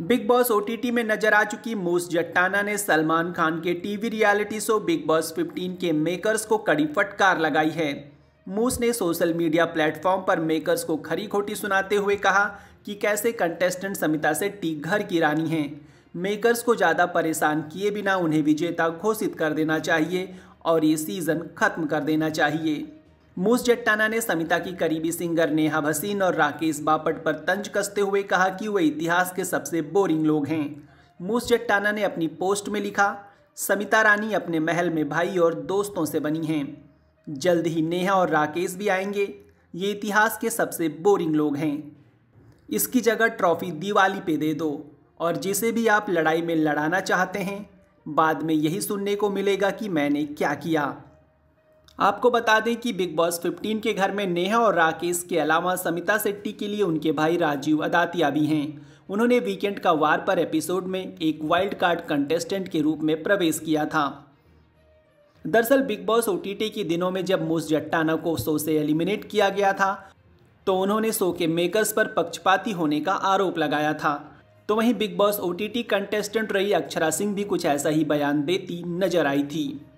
big boss OTT में नजर आ चुकी मूस जट्टाना ने सलमान खान के TV reality show Bigg Boss 15 के मेकर्स को कड़ी फटकार लगाई है मूस ने सोशल मीडिया प्लेटफॉर्म पर मेकर्स को खरी खोटी सुनाते हुए कहा कि कैसे कंटेस्टेंट समिता से टीक घर की रानी हैं मेकर्स को ज़्यादा परेशान किए बिना उन्हें विजेता घोषित कर देना चाहिए और ये सीज़न खत्म कर देना चाहिए मूस जट्टाना ने समिता की करीबी सिंगर नेहा भसीन और राकेश बापट पर तंज कसते हुए कहा कि वे इतिहास के सबसे बोरिंग लोग हैं मूस जट्टाना ने अपनी पोस्ट में लिखा समिता रानी अपने महल में भाई और दोस्तों से बनी हैं जल्द ही नेहा और राकेश भी आएंगे ये इतिहास के सबसे बोरिंग लोग हैं इसकी जगह ट्रॉफी दिवाली पे दे दो और जिसे भी आप लड़ाई में लड़ाना चाहते हैं बाद में यही सुनने को मिलेगा कि मैंने क्या किया आपको बता दें कि बिग बॉस 15 के घर में नेहा और राकेश के अलावा समिता सेट्टी के लिए उनके भाई राजीव अदातिया भी हैं उन्होंने वीकेंड का वार पर एपिसोड में एक वाइल्ड कार्ड कंटेस्टेंट के रूप में प्रवेश किया था दरअसल बिग बॉस ओ के दिनों में जब मोस जट्टाना को शो से एलिमिनेट किया गया था तो उन्होंने शो के मेकर्स पर पक्षपाती होने का आरोप लगाया था तो वहीं बिग बॉस ओ कंटेस्टेंट रही अक्षरा सिंह भी कुछ ऐसा ही बयान देती नजर आई थी